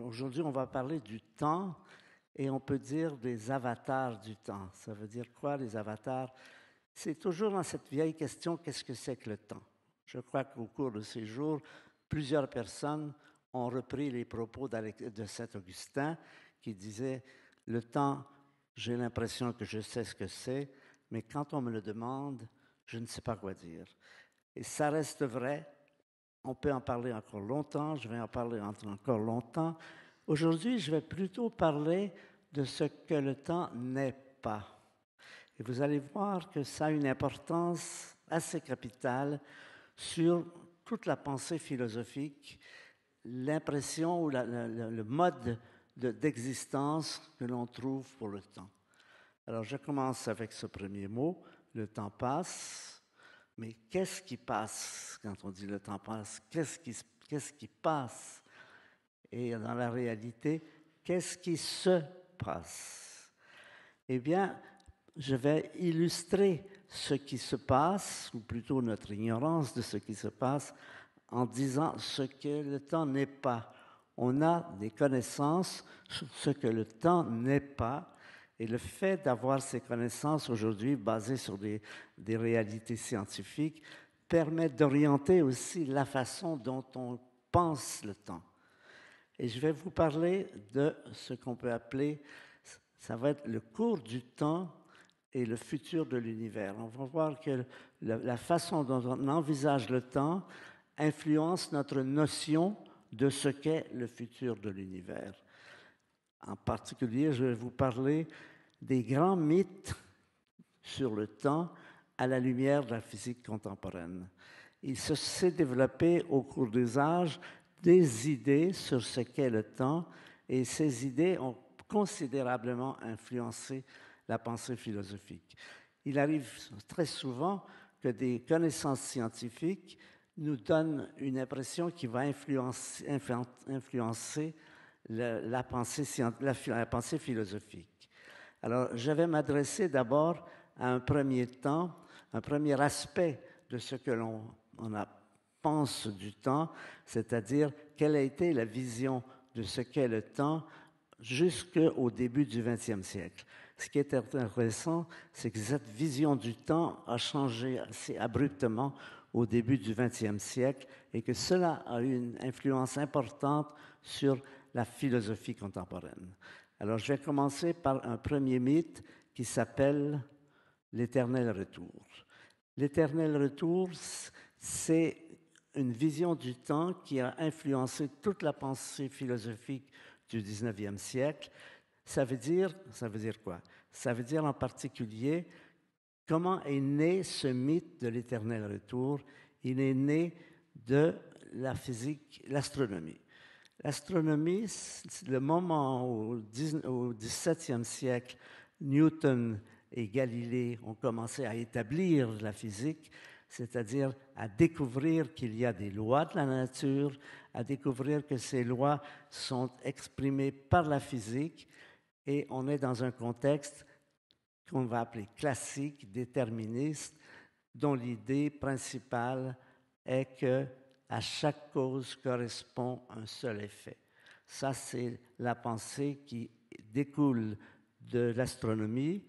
Aujourd'hui, on va parler du temps et on peut dire des avatars du temps. Ça veut dire quoi les avatars C'est toujours dans cette vieille question qu'est-ce que c'est que le temps Je crois qu'au cours de ces jours, plusieurs personnes ont repris les propos de saint Augustin qui disait le temps, j'ai l'impression que je sais ce que c'est, mais quand on me le demande, je ne sais pas quoi dire. Et ça reste vrai on peut en parler encore longtemps, je vais en parler encore longtemps. Aujourd'hui, je vais plutôt parler de ce que le temps n'est pas. Et vous allez voir que ça a une importance assez capitale sur toute la pensée philosophique, l'impression ou le, mode d'existence que l'on trouve pour le temps. Alors je commence avec ce premier mot, le temps passe. Mais qu'est-ce qui passe quand on dit le temps passe Qu'est-ce qui, passe Et dans la réalité, qu'est-ce qui se passe Eh bien, je vais illustrer ce qui se passe, ou plutôt notre ignorance de ce qui se passe, en disant ce que le temps n'est pas. On a des connaissances sur ce que le temps n'est pas, et le fait d'avoir ces connaissances aujourd'hui basées sur des, réalités scientifiques permet d'orienter aussi la façon dont on pense le temps. Et je vais vous parler de ce qu'on peut appeler, ça va être le cours du temps et le futur de l'univers. On va voir que la façon dont on envisage le temps influence notre notion de ce qu'est le futur de l'univers. En particulier, je vais vous parler des grands mythes sur le temps à la lumière de la physique contemporaine. Il s'est développé au cours des âges des idées sur ce qu'est le temps et ces idées ont considérablement influencé la pensée philosophique. Il arrive très souvent que des connaissances scientifiques nous donnent une impression qui va influencer, la pensée philosophique. Alors, je vais m'adresser d'abord à un premier temps, un premier aspect de ce que l'on pense du temps, c'est-à-dire quelle a été la vision de ce qu'est le temps jusqu'au début du XXe siècle. Ce qui est intéressant, c'est que cette vision du temps a changé assez abruptement au début du XXe siècle et que cela a eu une influence importante sur la philosophie contemporaine. Alors je vais commencer par un premier mythe qui s'appelle l'éternel retour. L'éternel retour, c'est une vision du temps qui a influencé toute la pensée philosophique du 19e siècle. Ça veut dire, ça veut dire quoi Ça veut dire en particulier comment est né ce mythe de l'éternel retour. Il est né de la physique, l'astronomie. L'astronomie, le moment où, au XVIIe siècle, Newton et Galilée ont commencé à établir la physique, c'est-à-dire à découvrir qu'il y a des lois de la nature, à découvrir que ces lois sont exprimées par la physique, et on est dans un contexte qu'on va appeler classique, déterministe, dont l'idée principale est que à chaque cause correspond un seul effet. Ça, c'est la pensée qui découle de l'astronomie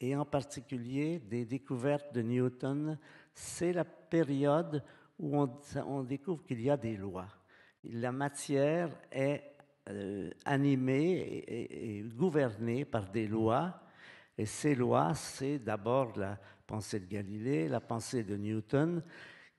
et en particulier des découvertes de Newton. C'est la période où on, découvre qu'il y a des lois. La matière est euh, animée et, gouvernée par des lois. Et ces lois, c'est d'abord la pensée de Galilée, la pensée de Newton,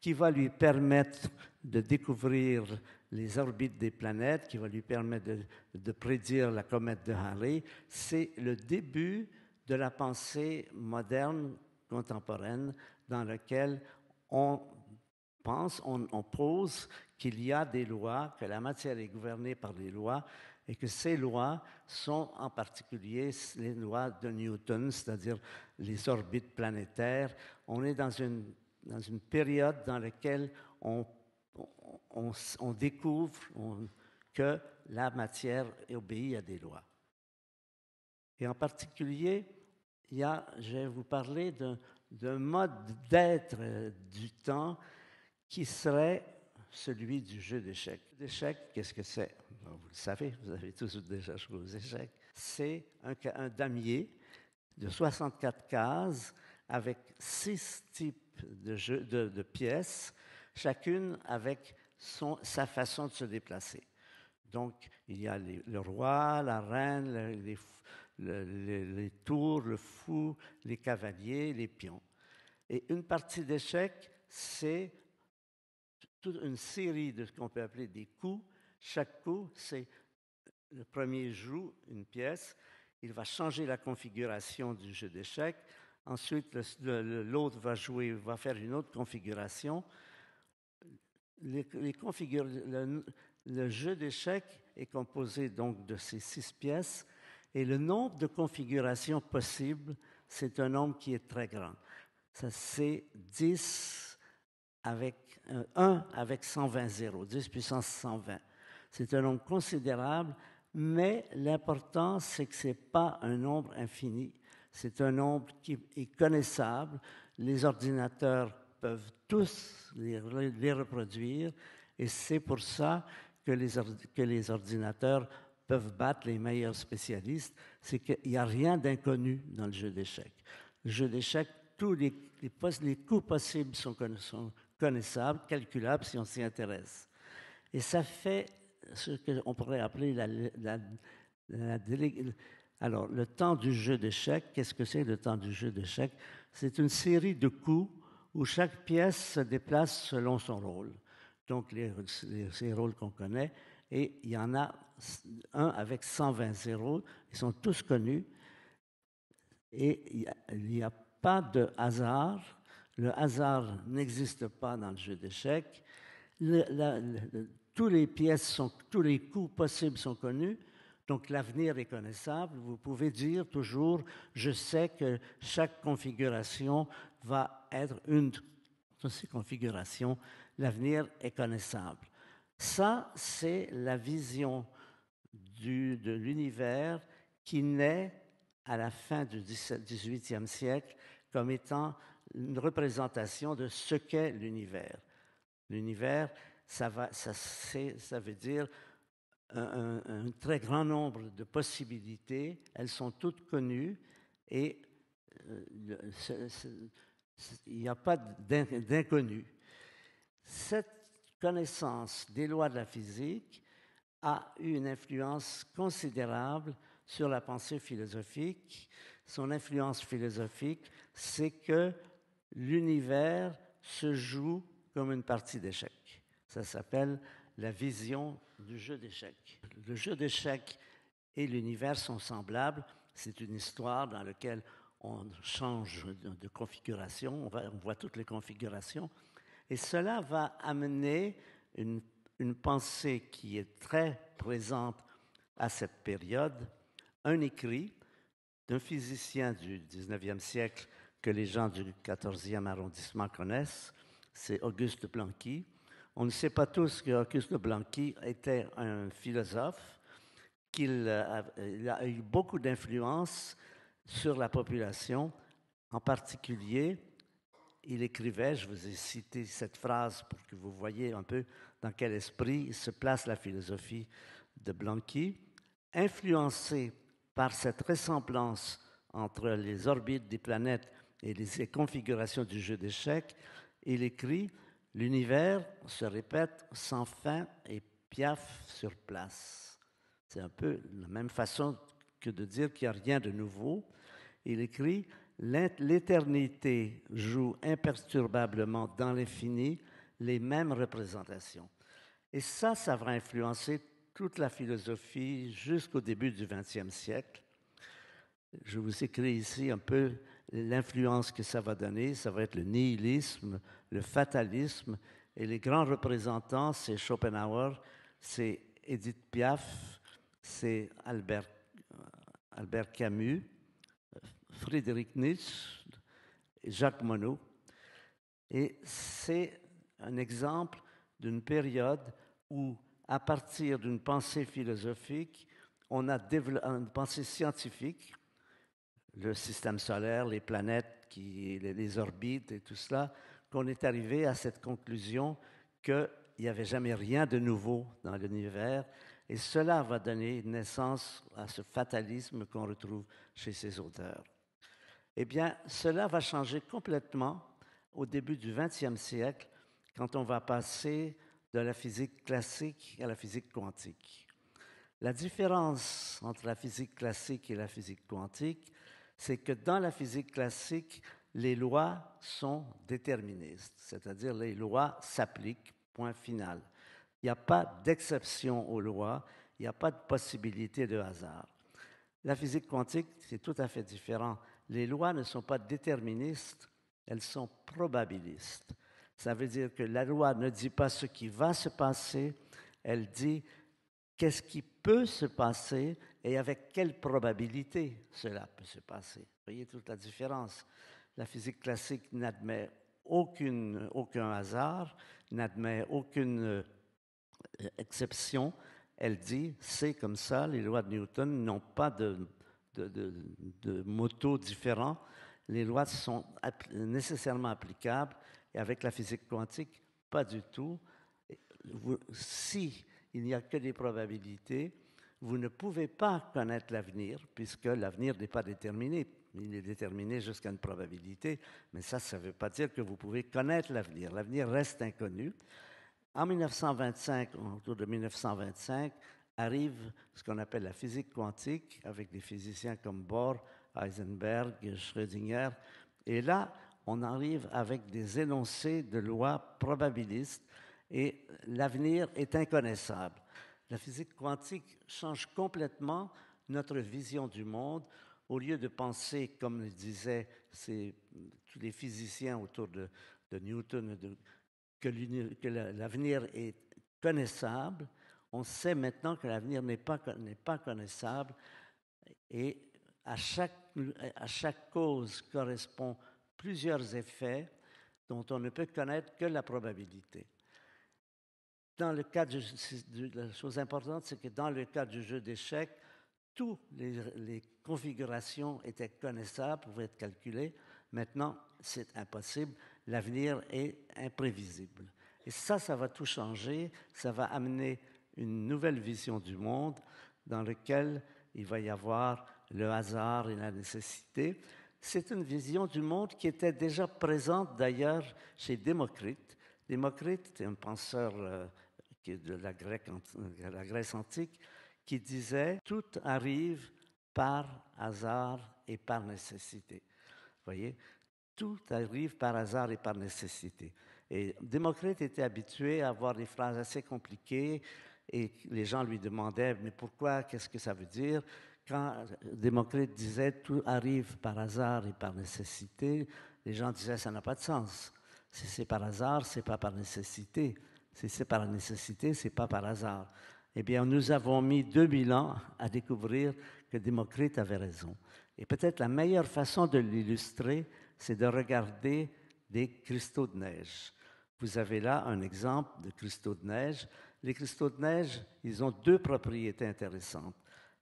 qui va lui permettre de découvrir les orbites des planètes, qui va lui permettre de, prédire la comète de Harry. C'est le début de la pensée moderne, contemporaine, dans laquelle on pense, on, on pose qu'il y a des lois, que la matière est gouvernée par des lois, et que ces lois sont en particulier les lois de Newton, c'est-à-dire les orbites planétaires. On est dans une dans une période dans laquelle on, découvre que la matière obéit à des lois. Et en particulier, il y a, je vais vous parler d'un mode d'être euh, du temps qui serait celui du jeu d'échecs. D'échecs, qu'est-ce que c'est Vous le savez, vous avez tous déjà joué aux échecs. C'est un, un, damier de 64 cases avec six types de, pièces, chacune avec sa façon de se déplacer. Donc, il y a le roi, la reine, les, tours, le fou, les cavaliers, les pions. Et une partie d'échecs, c'est toute une série de ce qu'on peut appeler des coups. Chaque coup, c'est le premier joue une pièce, il va changer la configuration du jeu d'échecs, Ensuite, l'autre va jouer, va faire une autre configuration. le, jeu d'échecs est composé donc de ces six pièces et le nombre de configurations possibles, c'est un nombre qui est très grand. Ça, c'est 10 avec 1 euh, avec 120 zéros, 10 puissance 120. C'est un nombre considérable, mais l'important, c'est que ce n'est pas un nombre infini c'est un nombre qui est connaissable. Les ordinateurs peuvent tous les, reproduire et c'est pour ça que les, ordinateurs peuvent battre les meilleurs spécialistes. C'est qu'il n'y a rien d'inconnu dans le jeu d'échecs. Le jeu d'échecs, tous les, les, les coups possibles sont, connaissables, calculables si on s'y intéresse. Et ça fait ce qu'on pourrait appeler la, la, la, alors, le temps du jeu d'échecs, qu'est-ce que c'est le temps du jeu d'échecs C'est une série de coups où chaque pièce se déplace selon son rôle. Donc, les, ces rôles qu'on connaît, et il y en a un avec 120 zéros, ils sont tous connus, et il n'y a, pas de hasard. Le hasard n'existe pas dans le jeu d'échecs. tous les pièces tous les coups possibles sont connus, donc l'avenir est connaissable. Vous pouvez dire toujours, je sais que chaque configuration va être une de ces configurations. L'avenir est connaissable. Ça, c'est la vision de l'univers qui naît à la fin du XVIIIe siècle comme étant une représentation de ce qu'est l'univers. L'univers, ça veut dire un, très grand nombre de possibilités. Elles sont toutes connues et euh, il n'y a pas d'inconnu. Cette connaissance des lois de la physique a eu une influence considérable sur la pensée philosophique. Son influence philosophique, c'est que l'univers se joue comme une partie d'échecs. Ça s'appelle la vision du jeu d'échecs. Le jeu d'échecs et l'univers sont semblables. C'est une histoire dans laquelle on change de configuration, on, voit toutes les configurations. Et cela va amener une, pensée qui est très présente à cette période, un écrit d'un physicien du 19e siècle que les gens du 14e arrondissement connaissent, c'est Auguste Planck. On ne sait pas tous que Auguste Blanqui était un philosophe, qu'il euh, a eu beaucoup d'influence sur la population. En particulier, il écrivait, je vous ai cité cette phrase pour que vous voyez un peu dans quel esprit se place la philosophie de Blanqui, influencé par cette ressemblance entre les orbites des planètes et les configurations du jeu d'échecs, il écrit L'univers se répète sans fin et piaf sur place. C'est un peu la même façon que de dire qu'il n'y a rien de nouveau. Il écrit L'éternité joue imperturbablement dans l'infini les mêmes représentations. Et ça, ça va influencer toute la philosophie jusqu'au début du XXe siècle. Je vous écris ici un peu l'influence que ça va donner. Ça va être le nihilisme, le fatalisme. Et les grands représentants, c'est Schopenhauer, c'est Edith Piaf, c'est Albert, euh, Camus, Frédéric Nietzsche, Jacques Monod. Et c'est un exemple d'une période où, à partir d'une pensée philosophique, on a développé une pensée scientifique, le système solaire, les planètes, les orbites et tout cela, qu'on est arrivé à cette conclusion qu'il n'y avait jamais rien de nouveau dans l'univers. Et cela va donner naissance à ce fatalisme qu'on retrouve chez ces auteurs. Eh bien, cela va changer complètement au début du 20e siècle, quand on va passer de la physique classique à la physique quantique. La différence entre la physique classique et la physique quantique, c'est que dans la physique classique, les lois sont déterministes, c'est-à-dire les lois s'appliquent, point final. Il n'y a pas d'exception aux lois, il n'y a pas de possibilité de hasard. La physique quantique, c'est tout à fait différent. Les lois ne sont pas déterministes, elles sont probabilistes. Ça veut dire que la loi ne dit pas ce qui va se passer, elle dit qu'est-ce qui peut se passer et avec quelle probabilité cela peut se passer. voyez toute la différence. La physique classique n'admet aucune, aucun hasard, n'admet aucune euh, exception. Elle dit, c'est comme ça, les lois de Newton n'ont pas de, de, de, moto différent. Les lois sont nécessairement applicables et avec la physique quantique, pas du tout. Si il n'y a que des probabilités, vous ne pouvez pas connaître l'avenir puisque l'avenir n'est pas déterminé il est déterminé jusqu'à une probabilité, mais ça, ça ne veut pas dire que vous pouvez connaître l'avenir. L'avenir reste inconnu. En 1925, autour de 1925, arrive ce qu'on appelle la physique quantique, avec des physiciens comme Bohr, Heisenberg, Schrödinger. Et là, on arrive avec des énoncés de lois probabilistes et l'avenir est inconnaissable. La physique quantique change complètement notre vision du monde au lieu de penser, comme le disaient tous les physiciens autour de, Newton, que, l'avenir est connaissable, on sait maintenant que l'avenir n'est pas, pas connaissable et à chaque, à chaque cause correspond plusieurs effets dont on ne peut connaître que la probabilité. Dans le cas de la chose importante, c'est que dans le cas du jeu d'échecs, toutes les, configurations étaient connaissables, pouvaient être calculées. Maintenant, c'est impossible. L'avenir est imprévisible. Et ça, ça va tout changer. Ça va amener une nouvelle vision du monde dans laquelle il va y avoir le hasard et la nécessité. C'est une vision du monde qui était déjà présente d'ailleurs chez Démocrite. Démocrite était un penseur euh, qui est de la, Grèce antique qui disait Tout arrive par hasard et par nécessité. Vous voyez Tout arrive par hasard et par nécessité. Et Démocrite était habitué à avoir des phrases assez compliquées et les gens lui demandaient Mais pourquoi Qu'est-ce que ça veut dire quand Démocrite disait tout arrive par hasard et par nécessité, les gens disaient ça n'a pas de sens. Si c'est par hasard, c'est pas par nécessité. Si c'est par nécessité, c'est pas par hasard eh bien, nous avons mis 2000 ans à découvrir que Démocrite avait raison. Et peut-être la meilleure façon de l'illustrer, c'est de regarder des cristaux de neige. Vous avez là un exemple de cristaux de neige. Les cristaux de neige, ils ont deux propriétés intéressantes.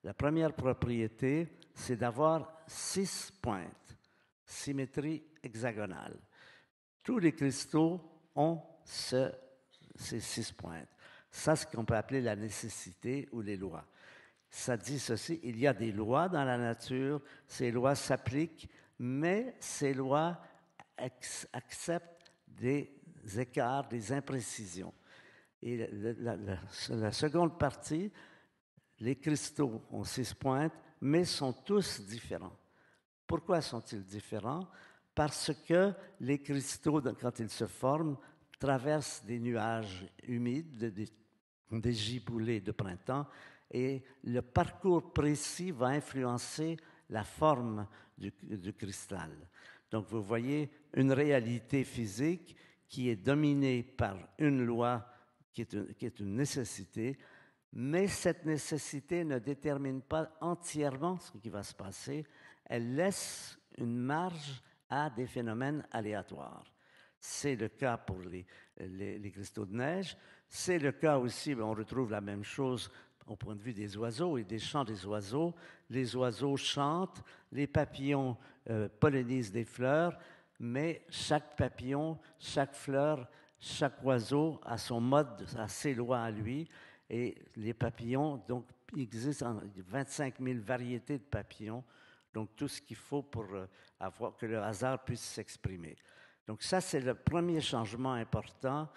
La première propriété, c'est d'avoir six pointes, symétrie hexagonale. Tous les cristaux ont ces six pointes. Ça, c'est ce qu'on peut appeler la nécessité ou les lois. Ça dit ceci, il y a des lois dans la nature, ces lois s'appliquent, mais ces lois acceptent des écarts, des imprécisions. Et la, seconde partie, les cristaux ont six pointes, mais sont tous différents. Pourquoi sont-ils différents? Parce que les cristaux, quand ils se forment, traversent des nuages humides, des des giboulées de printemps et le parcours précis va influencer la forme du, cristal. Donc vous voyez une réalité physique qui est dominée par une loi qui est une, nécessité, mais cette nécessité ne détermine pas entièrement ce qui va se passer. Elle laisse une marge à des phénomènes aléatoires. C'est le cas pour les cristaux de neige, c'est le cas aussi, ben, on retrouve la même chose au point de vue des oiseaux et des chants des oiseaux. Les oiseaux chantent, les papillons euh, pollinisent des fleurs, mais chaque papillon, chaque fleur, chaque oiseau a son mode, a ses lois à lui. Et les papillons, donc, il existe 25 000 variétés de papillons, donc tout ce qu'il faut pour euh, avoir, que le hasard puisse s'exprimer. Donc ça, c'est le premier changement important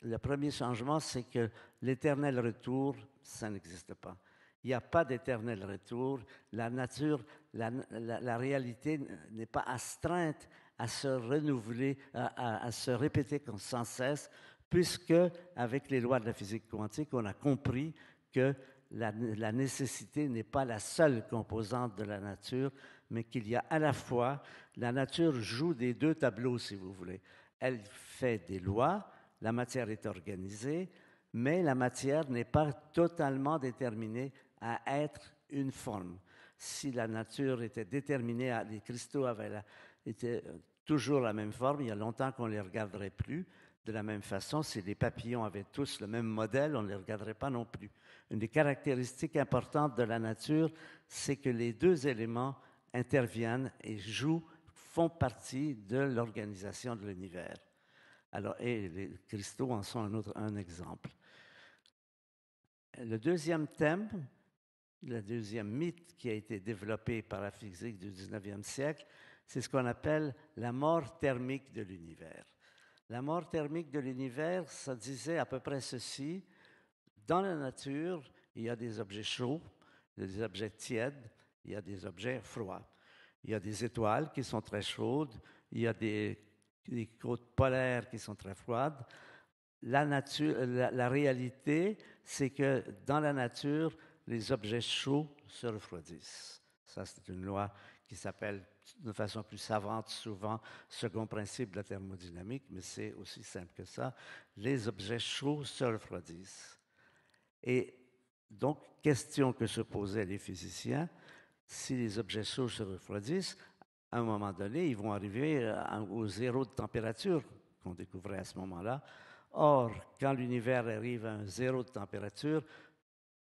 le premier changement, c'est que l'éternel retour, ça n'existe pas. Il n'y a pas d'éternel retour. La nature, la, réalité n'est pas astreinte à se renouveler, à, se répéter sans cesse, puisque avec les lois de la physique quantique, on a compris que la, nécessité n'est pas la seule composante de la nature, mais qu'il y a à la fois, la nature joue des deux tableaux, si vous voulez. Elle fait des lois, la matière est organisée, mais la matière n'est pas totalement déterminée à être une forme. Si la nature était déterminée, les cristaux avaient étaient euh, toujours la même forme, il y a longtemps qu'on ne les regarderait plus. De la même façon, si les papillons avaient tous le même modèle, on ne les regarderait pas non plus. Une des caractéristiques importantes de la nature, c'est que les deux éléments interviennent et jouent, font partie de l'organisation de l'univers. Alors, et les cristaux en sont un autre un exemple. Le deuxième thème, le deuxième mythe qui a été développé par la physique du 19e siècle, c'est ce qu'on appelle la mort thermique de l'univers. La mort thermique de l'univers, ça disait à peu près ceci. Dans la nature, il y a des objets chauds, des objets tièdes, il y a des objets froids. Il y a des étoiles qui sont très chaudes, il y a des les côtes polaires qui sont très froides. La, nature, la réalité, c'est que dans la nature, les objets chauds se refroidissent. Ça, c'est une loi qui s'appelle de façon plus savante souvent second principe de la thermodynamique, mais c'est aussi simple que ça. Les objets chauds se refroidissent. Et donc, question que se posaient les physiciens, si les objets chauds se refroidissent, à un moment donné, ils vont arriver euh, au zéro de température qu'on découvrait à ce moment-là. Or, quand l'univers arrive à un zéro de température,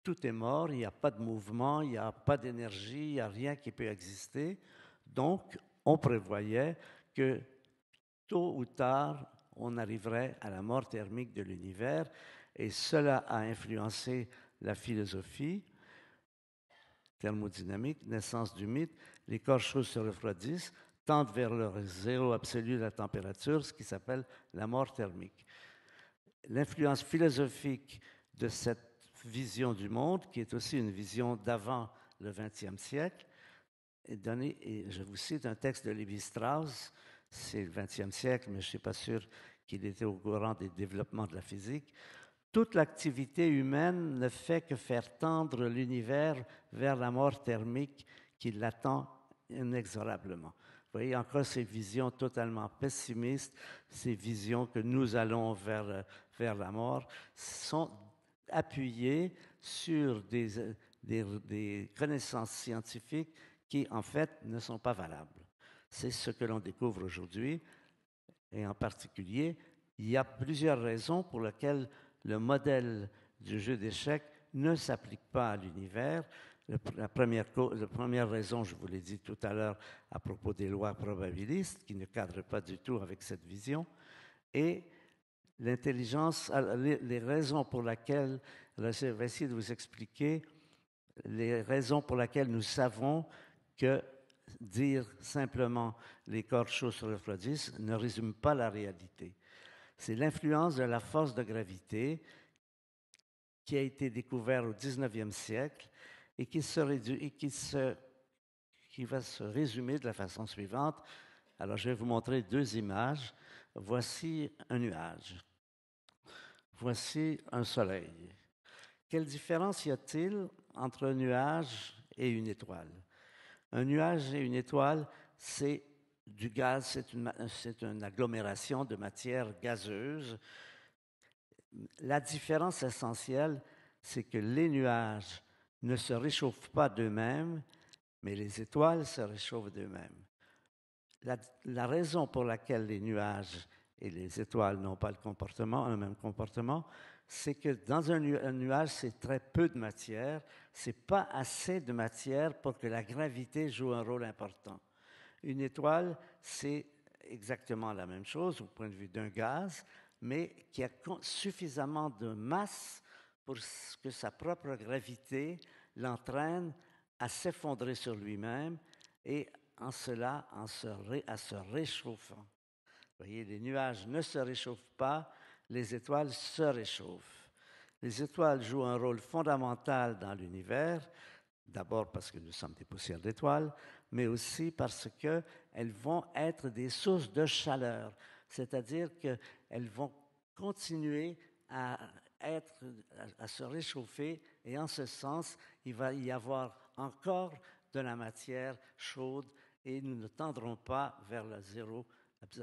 tout est mort, il n'y a pas de mouvement, il n'y a pas d'énergie, il n'y a rien qui peut exister. Donc, on prévoyait que tôt ou tard, on arriverait à la mort thermique de l'univers, et cela a influencé la philosophie, thermodynamique, naissance du mythe, les corps chauds se refroidissent, tendent vers leur zéro absolu de la température, ce qui s'appelle la mort thermique. L'influence philosophique de cette vision du monde, qui est aussi une vision d'avant le 20e siècle, est donnée, et je vous cite un texte de Lévi-Strauss, c'est le 20e siècle, mais je ne suis pas sûr qu'il était au courant des développements de la physique. Toute l'activité humaine ne fait que faire tendre l'univers vers la mort thermique qui l'attend inexorablement. Vous voyez encore ces visions totalement pessimistes, ces visions que nous allons vers, la mort, sont appuyées sur des connaissances scientifiques qui, en fait, ne sont pas valables. C'est ce que l'on découvre aujourd'hui, et en particulier, il y a plusieurs raisons pour lesquelles le modèle du jeu d'échecs ne s'applique pas à l'univers. La première, raison, je vous l'ai dit tout à l'heure, à propos des lois probabilistes, qui ne cadrent pas du tout avec cette vision, et l'intelligence, ah, les raisons pour lesquelles, là, je vais essayer de vous expliquer les raisons pour lesquelles nous savons que dire simplement les corps chauds se refroidissent ne résume pas la réalité. C'est l'influence de la force de gravité qui a été découverte au 19e siècle et qui, se réduit, qui, qui va se résumer de la façon suivante. Alors, je vais vous montrer deux images. Voici un nuage. Voici un soleil. Quelle différence y a-t-il entre un nuage et une étoile? Un nuage et une étoile, c'est du gaz, c'est une, une, agglomération de matière gazeuse. La différence essentielle, c'est que les nuages ne se réchauffent pas d'eux-mêmes, mais les étoiles se réchauffent d'eux-mêmes. La, raison pour laquelle les nuages et les étoiles n'ont pas le même comportement, c'est que dans un, un nuage, c'est très peu de matière, c'est pas assez de matière pour que la gravité joue un rôle important. Une étoile, c'est exactement la même chose au point de vue d'un gaz, mais qui a suffisamment de masse pour que sa propre gravité l'entraîne à s'effondrer sur lui-même et en cela en se à se réchauffant. Vous voyez, les nuages ne se réchauffent pas, les étoiles se réchauffent. Les étoiles jouent un rôle fondamental dans l'univers, d'abord parce que nous sommes des poussières d'étoiles, mais aussi parce qu'elles vont être des sources de chaleur, c'est-à-dire qu'elles vont continuer à être, à se réchauffer, et en ce sens, il va y avoir encore de la matière chaude, et nous ne tendrons pas vers le zéro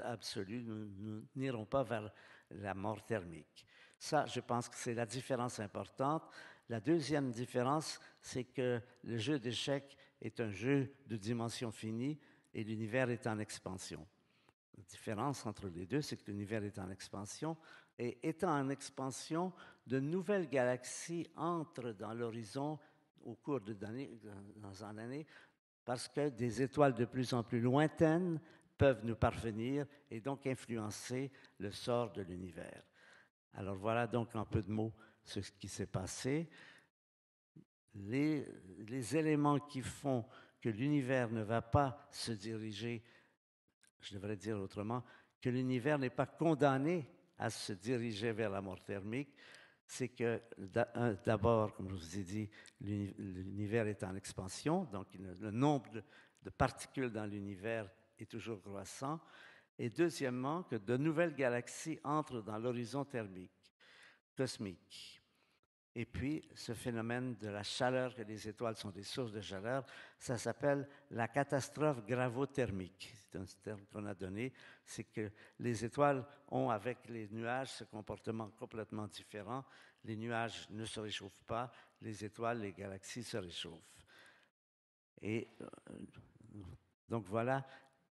absolu, nous n'irons pas vers la mort thermique. Ça, je pense que c'est la différence importante. La deuxième différence, c'est que le jeu d'échecs est un jeu de dimension finie et l'univers est en expansion. La différence entre les deux, c'est que l'univers est en expansion, et étant en expansion, de nouvelles galaxies entrent dans l'horizon au cours de dans un année, parce que des étoiles de plus en plus lointaines peuvent nous parvenir et donc influencer le sort de l'univers. Alors voilà donc en peu de mots ce qui s'est passé. les, éléments qui font que l'univers ne va pas se diriger, je devrais dire autrement, que l'univers n'est pas condamné à se diriger vers la mort thermique, c'est que d'abord, comme je vous ai dit, l'univers est en expansion, donc le nombre de particules dans l'univers est toujours croissant. Et deuxièmement, que de nouvelles galaxies entrent dans l'horizon thermique, cosmique. Et puis, ce phénomène de la chaleur, que les étoiles sont des sources de chaleur, ça s'appelle la catastrophe gravothermique. C'est un terme qu'on a donné. C'est que les étoiles ont, avec les nuages, ce comportement complètement différent. Les nuages ne se réchauffent pas, les étoiles, les galaxies se réchauffent. Et euh, donc voilà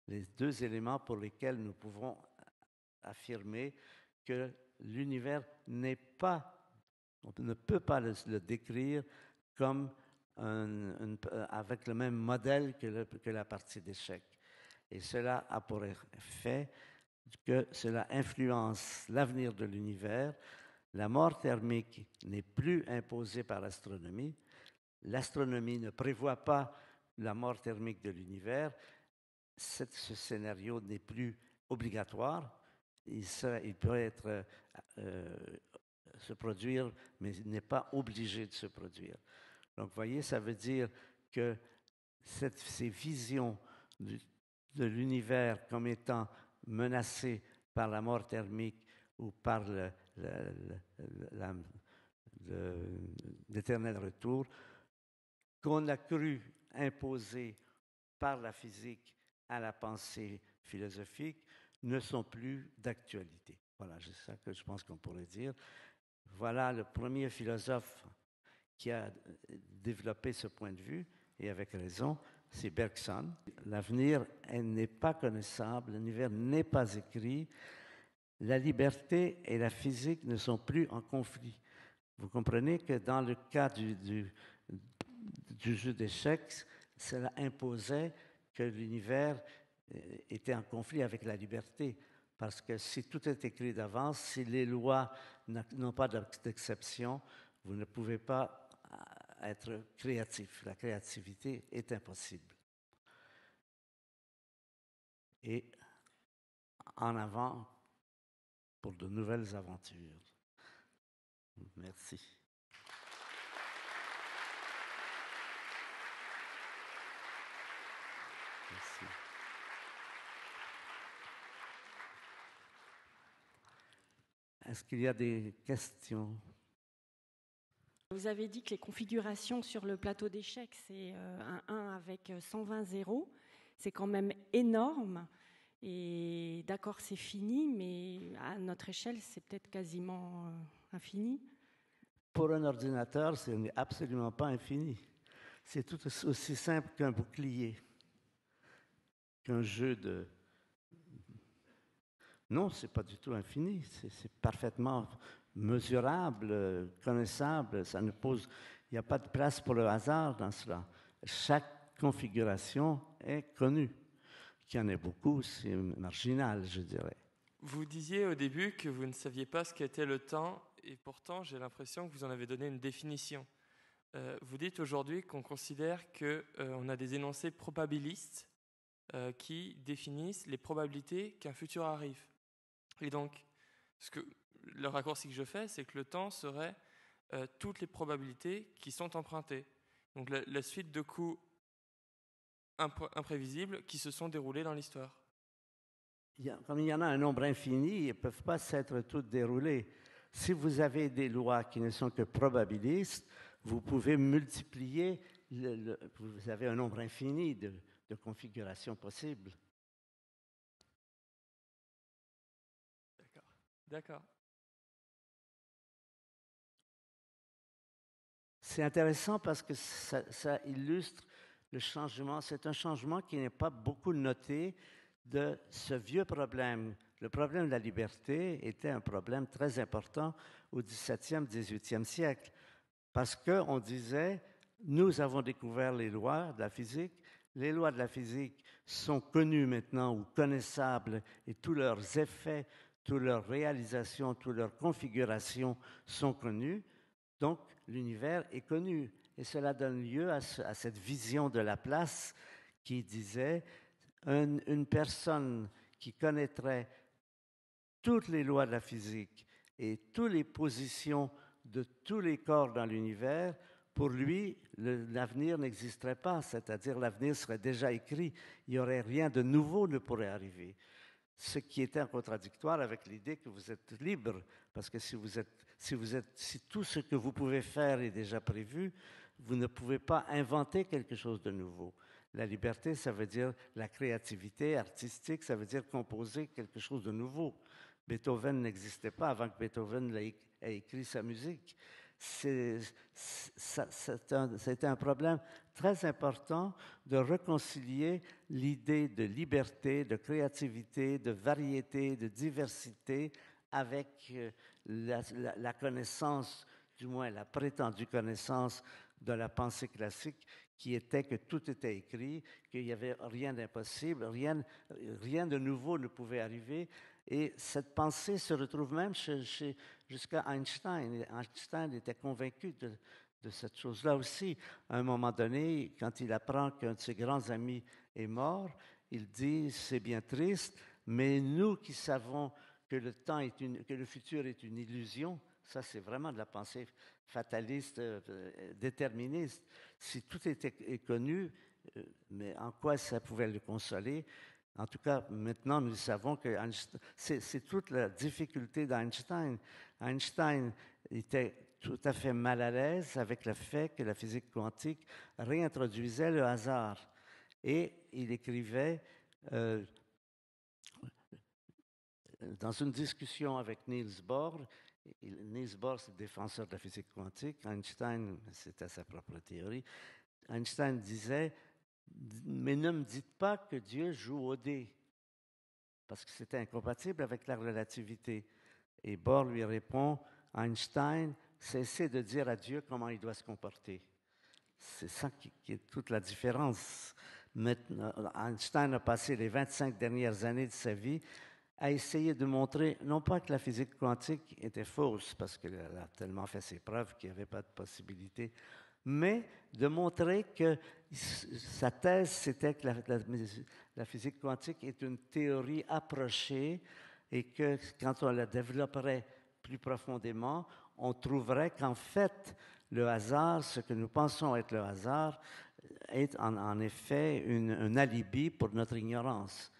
les deux éléments pour lesquels nous pouvons affirmer que l'univers n'est pas on ne peut pas le, décrire comme euh, avec le même modèle que, la partie d'échec. Et cela a pour effet que cela influence l'avenir de l'univers. La mort thermique n'est plus imposée par l'astronomie. L'astronomie ne prévoit pas la mort thermique de l'univers. Ce scénario n'est plus obligatoire. Il, peut être euh, se produire, mais n'est pas obligé de se produire. Donc, voyez, ça veut dire que ces visions de l'univers comme étant menacées par la mort thermique ou par l'éternel retour, qu'on a cru imposer par la physique à la pensée philosophique, ne sont plus d'actualité. Voilà, c'est ça que je pense qu'on pourrait dire. Voilà le premier philosophe qui a développé ce point de vue, et avec raison, c'est Bergson. L'avenir n'est pas connaissable, l'univers n'est pas écrit, la liberté et la physique ne sont plus en conflit. Vous comprenez que dans le cas du, du jeu d'échecs, cela imposait que l'univers euh, était en conflit avec la liberté. Parce que si tout est écrit d'avance, si les lois n'ont pas d'exception, vous ne pouvez pas euh, être créatif. La créativité est impossible. Et en avant pour de nouvelles aventures. Merci. Est-ce qu'il y a des questions Vous avez dit que les configurations sur le plateau d'échecs, c'est euh, un 1 avec 120 euh, zéros. C'est quand même énorme. Et d'accord, c'est fini, mais à notre échelle, c'est peut-être quasiment euh, infini. Pour un ordinateur, ce n'est absolument pas infini. C'est tout aussi simple qu'un bouclier, qu'un jeu de non, ce n'est pas du tout infini. C'est parfaitement mesurable, connaissable. il n'y a pas de place pour le hasard dans cela. Chaque configuration est connue. il y en a beaucoup, c'est marginal, je dirais. Vous disiez au début que vous ne saviez pas ce qu'était le temps, et pourtant j'ai l'impression que vous en avez donné une définition. Euh, vous dites aujourd'hui qu'on considère qu'on euh, a des énoncés probabilistes euh, qui définissent les probabilités qu'un futur arrive. Et donc, ce que, le raccourci que je fais, c'est que le temps serait euh, toutes les probabilités qui sont empruntées. Donc la, suite de coups imprévisibles qui se sont déroulés dans l'histoire. Comme il y en a un nombre infini, ils ne peuvent pas s'être toutes déroulées. Si vous avez des lois qui ne sont que probabilistes, vous pouvez multiplier, vous avez un nombre infini de, de configurations possibles. D'accord. C'est intéressant parce que ça, illustre le changement. C'est un changement qui n'est pas beaucoup noté de ce vieux problème. Le problème de la liberté était un problème très important au XVIIe, XVIIIe siècle parce qu'on disait, nous avons découvert les lois de la physique, les lois de la physique sont connues maintenant ou connaissables et tous leurs effets toutes leurs réalisations, toutes leurs configurations sont connues, donc l'univers est connu. Et cela donne lieu à, cette vision de la place qui disait une personne qui connaîtrait toutes les lois de la physique et toutes les positions de tous les corps dans l'univers, pour lui, l'avenir n'existerait pas, c'est-à-dire l'avenir serait déjà écrit, il n'y aurait rien de nouveau ne pourrait arriver ce qui était en contradictoire avec l'idée que vous êtes libre, parce que si si tout ce que vous pouvez faire est déjà prévu, vous ne pouvez pas inventer quelque chose de nouveau. La liberté, ça veut dire la créativité artistique, ça veut dire composer quelque chose de nouveau. Beethoven n'existait pas avant que Beethoven ait écrit sa musique c'est un, problème très important de réconcilier l'idée de liberté, de créativité, de variété, de diversité avec euh, la, connaissance, du moins la prétendue connaissance de la pensée classique qui était que tout était écrit, qu'il n'y avait rien d'impossible, rien, de nouveau ne pouvait arriver. Et cette pensée se retrouve même chez, jusqu'à Einstein. Einstein était convaincu de, cette chose-là aussi. À un moment donné, quand il apprend qu'un de ses grands amis est mort, il dit, c'est bien triste, mais nous qui savons que le, que le futur est une illusion, ça, c'est vraiment de la pensée fataliste, euh, déterministe. Si tout était connu, euh, mais en quoi ça pouvait le consoler en tout cas, maintenant, nous savons que c'est toute la difficulté d'Einstein. Einstein était tout à fait mal à l'aise avec le fait que la physique quantique réintroduisait le hasard. Et il écrivait euh, dans une discussion avec Niels Bohr, Niels Bohr, c'est défenseur de la physique quantique, Einstein, c'était sa propre théorie, Einstein disait, mais ne me dites pas que Dieu joue au dé, parce que c'était incompatible avec la relativité. Et Bohr lui répond, Einstein, cessez de dire à Dieu comment il doit se comporter. C'est ça qui, est toute la différence. Einstein a passé les 25 dernières années de sa vie à essayer de montrer, non pas que la physique quantique était fausse, parce qu'elle a tellement fait ses preuves qu'il n'y avait pas de possibilité mais de montrer que sa thèse, c'était que la, physique quantique est une théorie approchée et que quand on la développerait plus profondément, on trouverait qu'en fait, le hasard, ce que nous pensons être le hasard, est en, effet un alibi pour notre ignorance.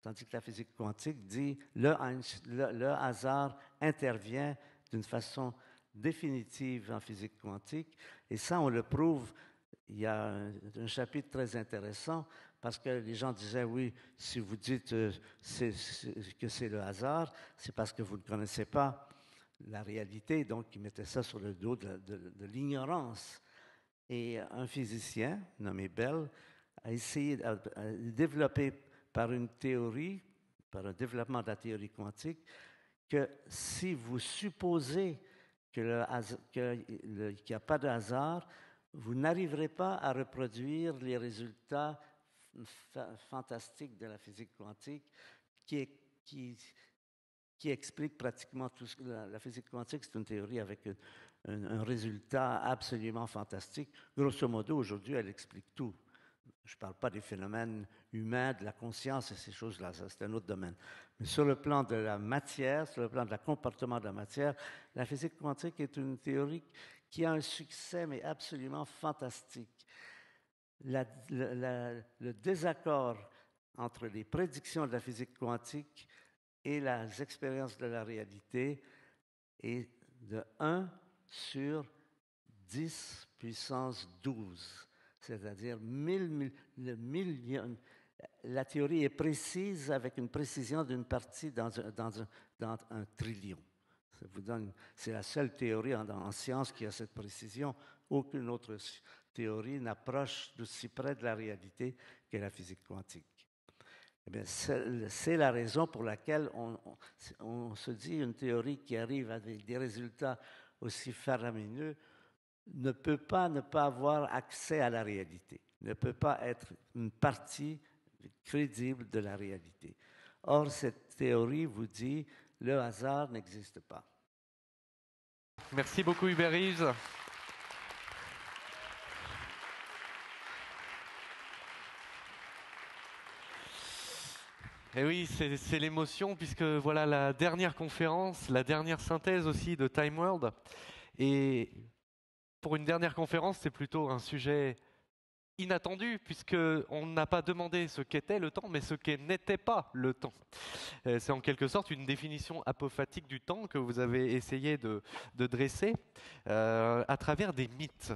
Tandis que la physique quantique dit que le, le hasard intervient d'une façon définitive en physique quantique. Et ça, on le prouve. Il y a un, chapitre très intéressant parce que les gens disaient oui, si vous dites euh, que c'est le hasard, c'est parce que vous ne connaissez pas la réalité. Donc, ils mettaient ça sur le dos de, de l'ignorance. Et un physicien nommé Bell a essayé de développer par une théorie, par un développement de la théorie quantique, que si vous supposez qu'il n'y a pas de hasard, vous n'arriverez pas à reproduire les résultats fantastiques de la physique quantique qui, explique pratiquement tout la, physique quantique, c'est une théorie avec un résultat absolument fantastique. Grosso modo, aujourd'hui, elle explique tout. Je ne parle pas des phénomènes humains, de la conscience et ces choses-là, c'est un autre domaine. Mais sur le plan de la matière, sur le plan de la comportement de la matière, la physique quantique est une théorie qui a un succès, mais absolument fantastique. le désaccord entre les prédictions de la physique quantique et les expériences de la réalité est de 1 sur 10 puissance 12 c'est-à-dire millions. La théorie est précise avec une précision d'une partie dans un, trillion. c'est la seule théorie en, science qui a cette précision. Aucune autre théorie n'approche d'aussi près de la réalité que la physique quantique. Eh c'est la raison pour laquelle on, se dit une théorie qui arrive avec des résultats aussi faramineux, ne peut pas ne pas avoir accès à la réalité, ne peut pas être une partie crédible de la réalité. Or, cette théorie vous dit le hasard n'existe pas. Merci beaucoup Hubert Et eh oui, c'est l'émotion puisque voilà la dernière conférence, la dernière synthèse aussi de Time World. Et pour une dernière conférence, c'est plutôt un sujet inattendu, puisqu'on n'a pas demandé ce qu'était le temps, mais ce qu'est n'était pas le temps. Euh, c'est en quelque sorte une définition apophatique du temps que vous avez essayé de, dresser euh, à travers des mythes.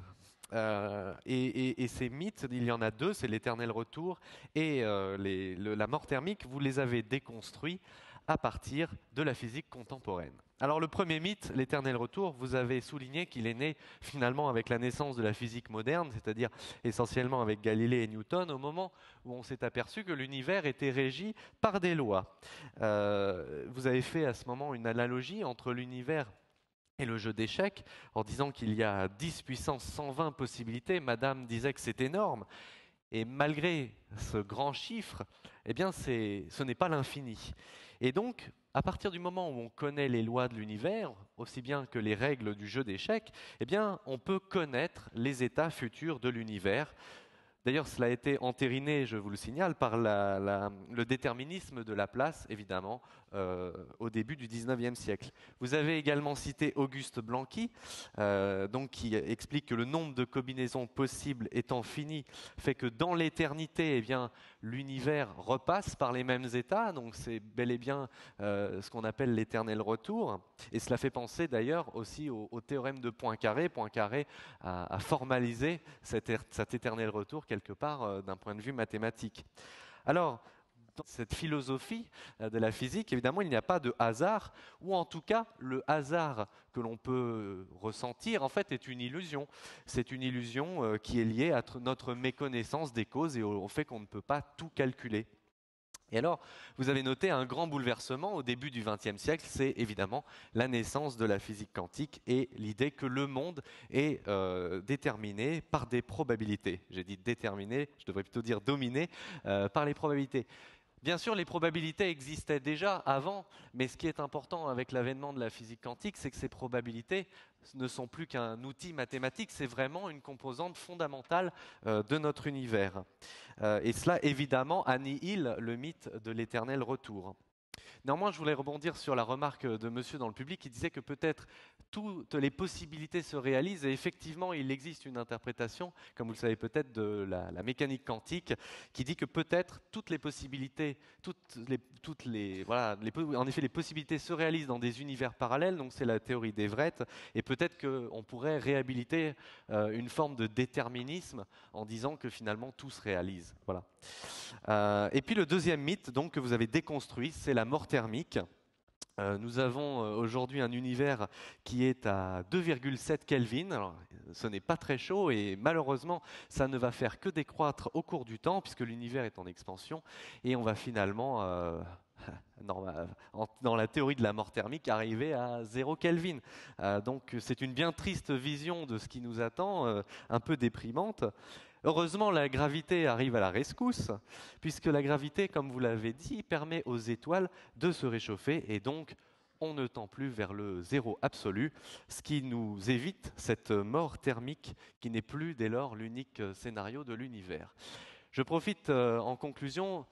Euh, et, ces mythes, il y en a deux, c'est l'éternel retour et la mort thermique, vous les avez déconstruits à partir de la physique contemporaine. Alors le premier mythe, l'éternel retour, vous avez souligné qu'il est né finalement avec la naissance de la physique moderne, c'est-à-dire essentiellement avec Galilée et Newton, au moment où on s'est aperçu que l'univers était régi par des lois. Euh, vous avez fait à ce moment une analogie entre l'univers et le jeu d'échecs en disant qu'il y a 10 puissance 120 possibilités. Madame disait que c'est énorme. Et malgré ce grand chiffre, eh bien ce n'est pas l'infini. Et donc, à partir du moment où on connaît les lois de l'univers, aussi bien que les règles du jeu d'échecs, eh bien, on peut connaître les états futurs de l'univers. D'ailleurs, cela a été entériné, je vous le signale, par le déterminisme de Laplace, évidemment, euh, au début du 19e siècle. Vous avez également cité Auguste Blanqui, euh, donc qui explique que le nombre de combinaisons possibles étant fini fait que dans l'éternité, eh bien, l'univers repasse par les mêmes états, donc c'est bel et bien euh, ce qu'on appelle l'éternel retour, et cela fait penser d'ailleurs aussi au, théorème de Poincaré. Poincaré a, a formalisé cet, er, éternel retour quelque part d'un point de vue mathématique. Alors, cette philosophie euh, de la physique, évidemment, il n'y a pas de hasard, ou en tout cas, le hasard que l'on peut euh, ressentir, en fait, est une illusion. C'est une illusion euh, qui est liée à notre méconnaissance des causes et au fait qu'on ne peut pas tout calculer. Et alors, vous avez noté un grand bouleversement au début du XXe siècle, c'est évidemment la naissance de la physique quantique et l'idée que le monde est déterminé par des probabilités. J'ai dit déterminé, je devrais plutôt dire dominé par les probabilités. Bien sûr, les probabilités existaient déjà avant, mais ce qui est important avec l'avènement de la physique quantique, c'est que ces probabilités ne sont plus qu'un outil mathématique, c'est vraiment une composante fondamentale euh, de notre univers. Euh, et cela, évidemment, annihile le mythe de l'éternel retour. Néanmoins, je voulais rebondir sur la remarque de monsieur dans le public qui disait que peut-être toutes les possibilités se réalisent et effectivement, il existe une interprétation, comme vous le savez peut-être, de la, mécanique quantique qui dit que peut-être toutes les possibilités, toutes les, voilà, en effet, les possibilités se réalisent dans des univers parallèles, donc c'est la théorie d'Everett, et peut-être qu'on pourrait réhabiliter euh, une forme de déterminisme en disant que finalement tout se réalise. Voilà. Euh, et puis le deuxième mythe donc, que vous avez déconstruit, c'est la mort thermique. Euh, nous avons euh, aujourd'hui un univers qui est à 2,7 Kelvin. Alors, ce n'est pas très chaud et malheureusement, ça ne va faire que décroître au cours du temps puisque l'univers est en expansion et on va finalement dans, la théorie de la mort thermique, arriver à 0 Kelvin. donc c'est une bien triste vision de ce qui nous attend, un peu déprimante. Heureusement, la gravité arrive à la rescousse, puisque la gravité, comme vous l'avez dit, permet aux étoiles de se réchauffer et donc on ne tend plus vers le zéro absolu, ce qui nous évite cette mort thermique qui n'est plus dès lors l'unique scénario de l'univers. Je profite euh, en conclusion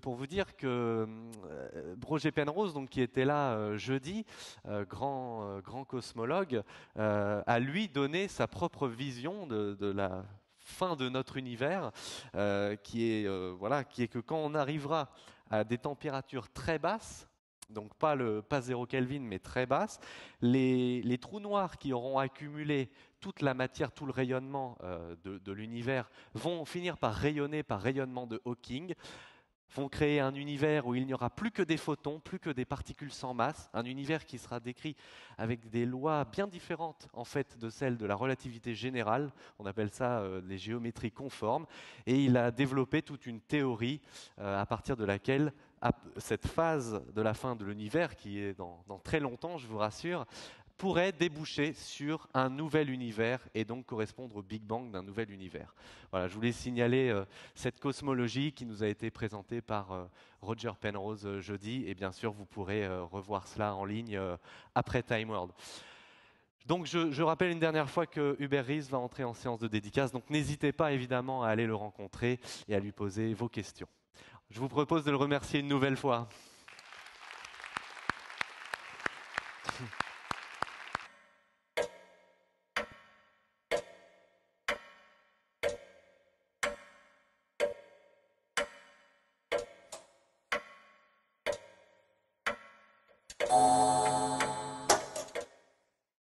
pour vous dire que euh, Roger Penrose, qui était là euh, jeudi, grand, cosmologue, a lui donné sa propre vision de la fin de notre univers, euh, qui, est, euh, voilà, qui est que quand on arrivera à des températures très basses, donc pas, le, pas 0 Kelvin, mais très basses, les, trous noirs qui auront accumulé toute la matière, tout le rayonnement euh, de l'univers vont finir par rayonner par rayonnement de Hawking vont créer un univers où il n'y aura plus que des photons, plus que des particules sans masse, un univers qui sera décrit avec des lois bien différentes en fait de celles de la relativité générale, on appelle ça euh, les géométries conformes, et il a développé toute une théorie euh, à partir de laquelle cette phase de la fin de l'univers, qui est dans, très longtemps, je vous rassure, pourrait déboucher sur un nouvel univers et donc correspondre au Big Bang d'un nouvel univers. Voilà, je voulais signaler euh, cette cosmologie qui nous a été présentée par euh, Roger Penrose euh, jeudi et bien sûr vous pourrez revoir cela en ligne après Time World. Donc je, rappelle une dernière fois que Hubert Ries va entrer en séance de dédicace, donc n'hésitez pas évidemment à aller le rencontrer et à lui poser vos questions. Je vous propose de le remercier une nouvelle fois.